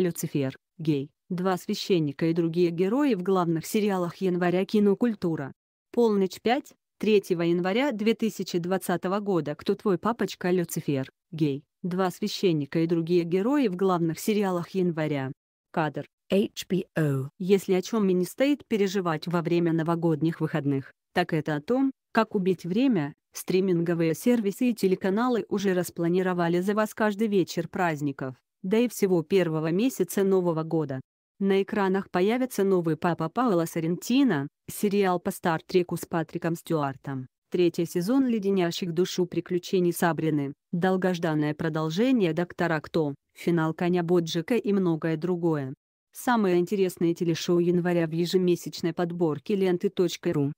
Люцифер, Гей, Два священника и другие герои в главных сериалах января кинокультура. Полночь 5, 3 января 2020 года «Кто твой папочка Люцифер?» Гей. Два священника и другие герои в главных сериалах января. Кадр. HBO. Если о чем мне не стоит переживать во время новогодних выходных, так это о том, как убить время, стриминговые сервисы и телеканалы уже распланировали за вас каждый вечер праздников да и всего первого месяца Нового года. На экранах появится новый папа Паула Соррентино, сериал по Стартреку с Патриком Стюартом, третий сезон леденящих душу приключений Сабрины, долгожданное продолжение «Доктора Кто», финал «Коня Боджика» и многое другое. Самые интересные телешоу января в ежемесячной подборке ленты.ру.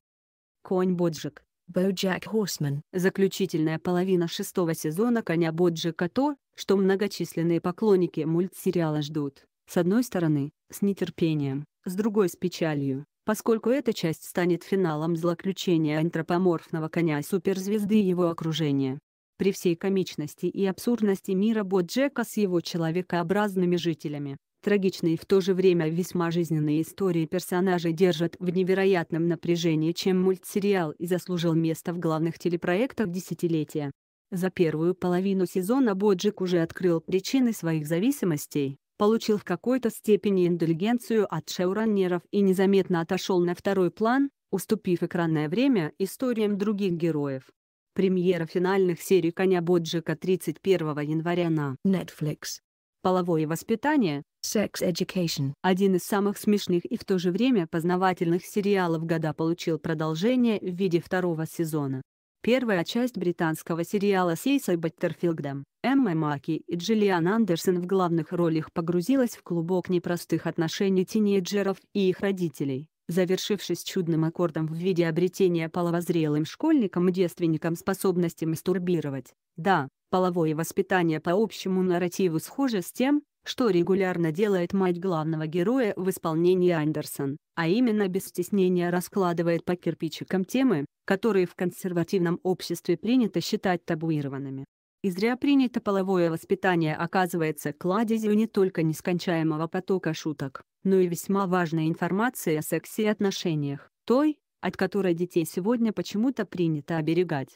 Конь Боджик Боджак Хорсман. Заключительная половина шестого сезона «Коня Боджика» то, что многочисленные поклонники мультсериала ждут. С одной стороны, с нетерпением, с другой — с печалью, поскольку эта часть станет финалом злоключения антропоморфного коня суперзвезды и его окружения. При всей комичности и абсурдности мира Боджека с его человекообразными жителями, трагичные и в то же время весьма жизненные истории персонажей держат в невероятном напряжении, чем мультсериал и заслужил место в главных телепроектах десятилетия. За первую половину сезона Боджик уже открыл причины своих зависимостей, получил в какой-то степени индульгенцию от шоураннеров и незаметно отошел на второй план, уступив экранное время историям других героев. Премьера финальных серий «Коня Боджика» 31 января на Netflix. Половое воспитание, секс Education. Один из самых смешных и в то же время познавательных сериалов года получил продолжение в виде второго сезона. Первая часть британского сериала Сейса Баттерфилдом, Эмма Маки и Джиллиан Андерсон в главных ролях погрузилась в клубок непростых отношений тинейджеров и их родителей, завершившись чудным аккордом в виде обретения половозрелым школьникам и девственникам способности мастурбировать. Да, половое воспитание по общему нарративу схоже с тем, что регулярно делает мать главного героя в исполнении Андерсон, а именно без стеснения раскладывает по кирпичикам темы, которые в консервативном обществе принято считать табуированными. И зря принято половое воспитание оказывается кладезью не только нескончаемого потока шуток, но и весьма важной информации о сексе и отношениях, той, от которой детей сегодня почему-то принято оберегать.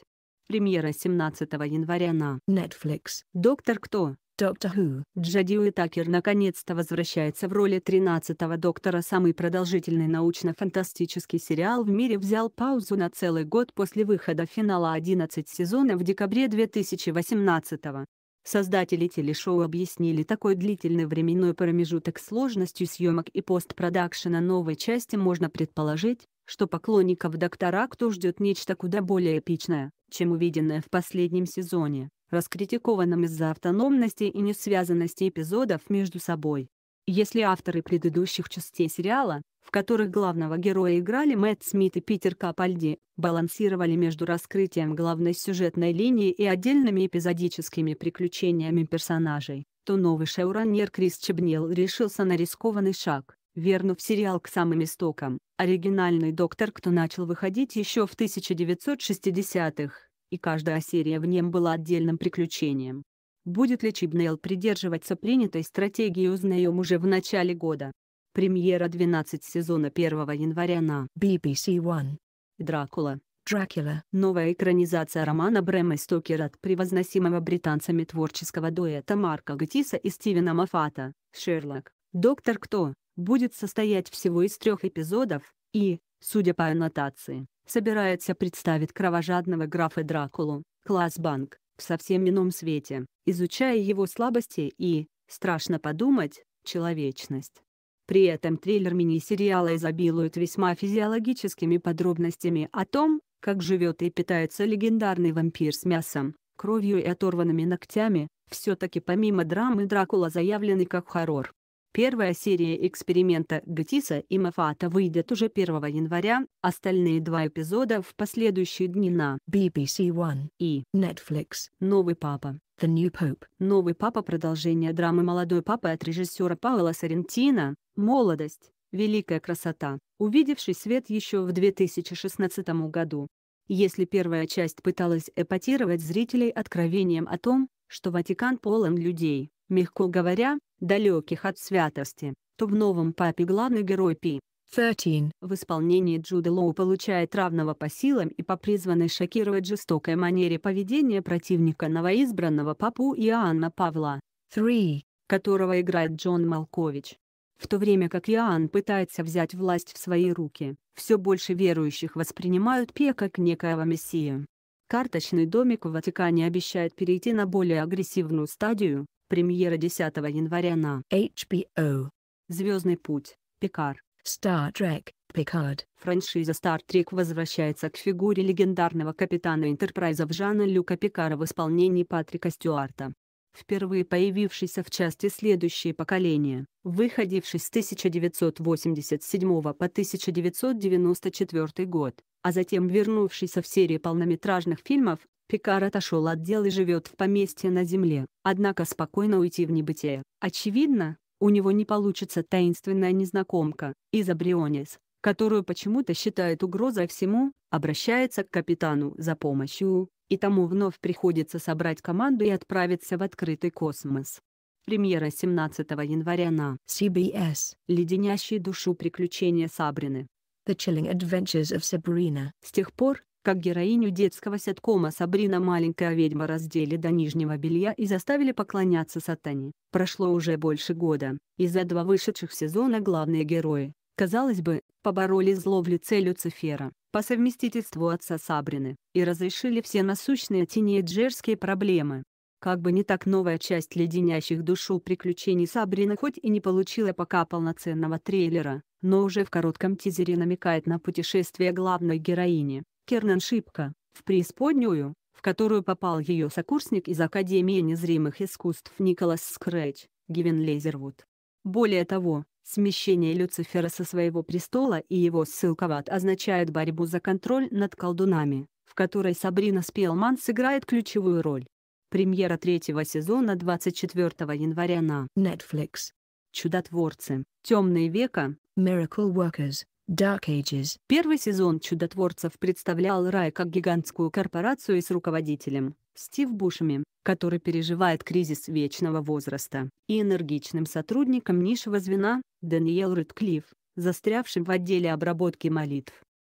Премьера 17 января на Netflix. «Доктор Кто» Доктор Ху. Джоди Такер наконец-то возвращается в роли 13-го доктора. Самый продолжительный научно-фантастический сериал в мире взял паузу на целый год после выхода финала 11 сезона в декабре 2018 -го. Создатели телешоу объяснили такой длительный временной промежуток сложностью съемок и постпродакшена новой части можно предположить, что поклонников «Доктора Кто» ждет нечто куда более эпичное, чем увиденное в последнем сезоне раскритикованным из-за автономности и несвязанности эпизодов между собой. Если авторы предыдущих частей сериала, в которых главного героя играли Мэтт Смит и Питер Капальди, балансировали между раскрытием главной сюжетной линии и отдельными эпизодическими приключениями персонажей, то новый шоураннер Крис Чебнил решился на рискованный шаг, вернув сериал к самым истокам. Оригинальный «Доктор Кто» начал выходить еще в 1960-х и каждая серия в нем была отдельным приключением. Будет ли Чибнейл придерживаться принятой стратегии узнаем уже в начале года. Премьера 12 сезона 1 января на BBC One. Дракула. Дракула. Новая экранизация романа Брэма Стокера от превозносимого британцами творческого дуэта Марка Гатиса и Стивена Мафата, Шерлок, Доктор Кто, будет состоять всего из трех эпизодов, и, судя по аннотации, собирается представить кровожадного графа Дракулу, класс банк, в совсем ином свете, изучая его слабости и, страшно подумать, человечность. При этом трейлер мини-сериала изобилует весьма физиологическими подробностями о том, как живет и питается легендарный вампир с мясом, кровью и оторванными ногтями, все-таки помимо драмы Дракула заявленный как хоррор, Первая серия эксперимента Гатиса и Мафата выйдет уже 1 января, остальные два эпизода в последующие дни на BBC One и Netflix. Новый папа. The New Pope. Новый папа продолжение драмы «Молодой папа» от режиссера Пауэлла Сарентино «Молодость. Великая красота», увидевший свет еще в 2016 году. Если первая часть пыталась эпатировать зрителей откровением о том, что Ватикан полон людей, мягко говоря, далеких от святости, то в новом папе главный герой Пи, 13 в исполнении Джуда Лоу получает равного по силам и по призванной шокировать жестокой манере поведения противника новоизбранного папу Иоанна Павла, 3, которого играет Джон Малкович. В то время как Иоанн пытается взять власть в свои руки, все больше верующих воспринимают Пе как некоего мессию. Карточный домик в Ватикане обещает перейти на более агрессивную стадию, Премьера 10 января на HBO. Звездный путь, Пикар. Star Trek, Picard. Франшиза Star Trek возвращается к фигуре легендарного капитана Энтерпрайза в Жана Люка Пикара в исполнении Патрика Стюарта впервые появившийся в части «Следующие поколения», выходивший с 1987 по 1994 год, а затем вернувшийся в серии полнометражных фильмов, Пикар отошел от дел и живет в поместье на земле, однако спокойно уйти в небытие. Очевидно, у него не получится таинственная незнакомка, Изабрионис, которую почему-то считает угрозой всему, обращается к капитану за помощью, и тому вновь приходится собрать команду и отправиться в открытый космос. Премьера 17 января на CBS. Леденящие душу приключения Сабрины. The Chilling Adventures of Sabrina. С тех пор, как героиню детского сеткома Сабрина маленькая ведьма раздели до нижнего белья и заставили поклоняться сатане. Прошло уже больше года, и за два вышедших сезона главные герои, казалось бы, побороли зло в лице Люцифера, по совместительству отца Сабрины, и разрешили все насущные тинейджерские проблемы. Как бы не так новая часть леденящих душу приключений Сабрины хоть и не получила пока полноценного трейлера, но уже в коротком тизере намекает на путешествие главной героини, Кернан Шипка, в преисподнюю, в которую попал ее сокурсник из Академии незримых искусств Николас Скрэч, Гивен Лейзервуд. Более того, смещение Люцифера со своего престола и его ссылка в ад означают борьбу за контроль над колдунами, в которой Сабрина Спелман сыграет ключевую роль. Премьера третьего сезона 24 января на Netflix. Чудотворцы. Темные века. Miracle Workers. Dark Ages. Первый сезон «Чудотворцев» представлял Рай как гигантскую корпорацию с руководителем, Стив Бушами, который переживает кризис вечного возраста, и энергичным сотрудником низшего звена, Даниэл Редклифф, застрявшим в отделе обработки молитв.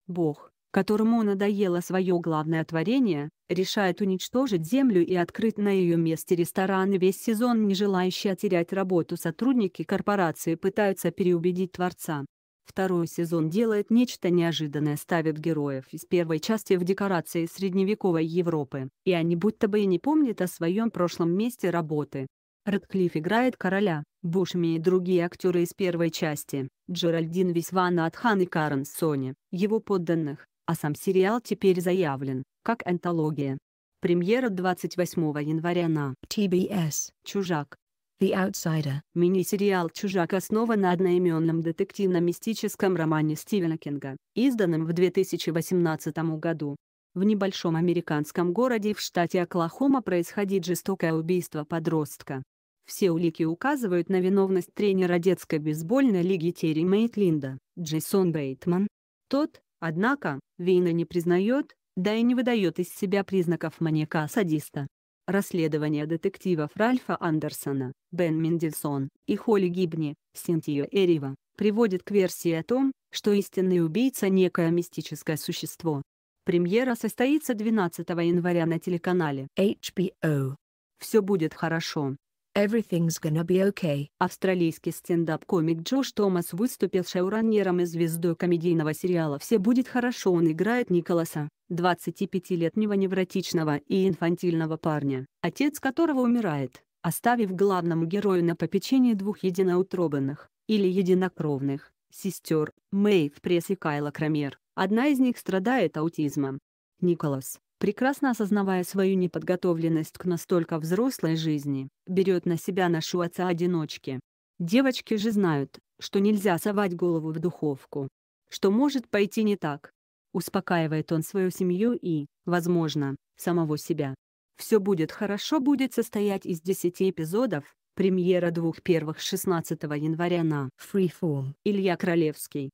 Бог, которому надоело свое главное творение, решает уничтожить землю и открыть на ее месте ресторан весь сезон не желающие терять работу сотрудники корпорации пытаются переубедить Творца, Второй сезон делает нечто неожиданное, ставит героев из первой части в декорации средневековой Европы, и они будто бы и не помнят о своем прошлом месте работы. Редклифф играет короля, Бушми и другие актеры из первой части, Джеральдин Висвана Атхан и Карен Сони, его подданных, а сам сериал теперь заявлен, как антология. Премьера 28 января на TBS «Чужак», The Outsider. Мини-сериал «Чужак» основан на одноименном детективно-мистическом романе Стивена Кинга, изданном в 2018 году. В небольшом американском городе в штате Оклахома происходит жестокое убийство подростка. Все улики указывают на виновность тренера детской бейсбольной лиги Терри Мейтлинда, Джейсон Бейтман. Тот, однако, вина не признает, да и не выдает из себя признаков маньяка-садиста. Расследование детективов Ральфа Андерсона, Бен Мендельсон и Холли Гибни, Синтия Эрива, приводит к версии о том, что истинный убийца – некое мистическое существо. Премьера состоится 12 января на телеканале HBO. «Все будет хорошо». Everything's gonna be okay. Австралийский стендап-комик Джош Томас выступил шоураннером и звездой комедийного сериала «Все будет хорошо». Он играет Николаса, 25-летнего невротичного и инфантильного парня, отец которого умирает, оставив главному герою на попечении двух единоутробанных, или единокровных, сестер, Мэй в прессе Кайла Крамер, одна из них страдает аутизмом. Николас, прекрасно осознавая свою неподготовленность к настолько взрослой жизни, берет на себя нашу отца-одиночки. Девочки же знают, что нельзя совать голову в духовку. Что может пойти не так, Успокаивает он свою семью и, возможно, самого себя. «Все будет хорошо» будет состоять из 10 эпизодов, премьера двух первых 16 января на Freeform. Илья Кролевский.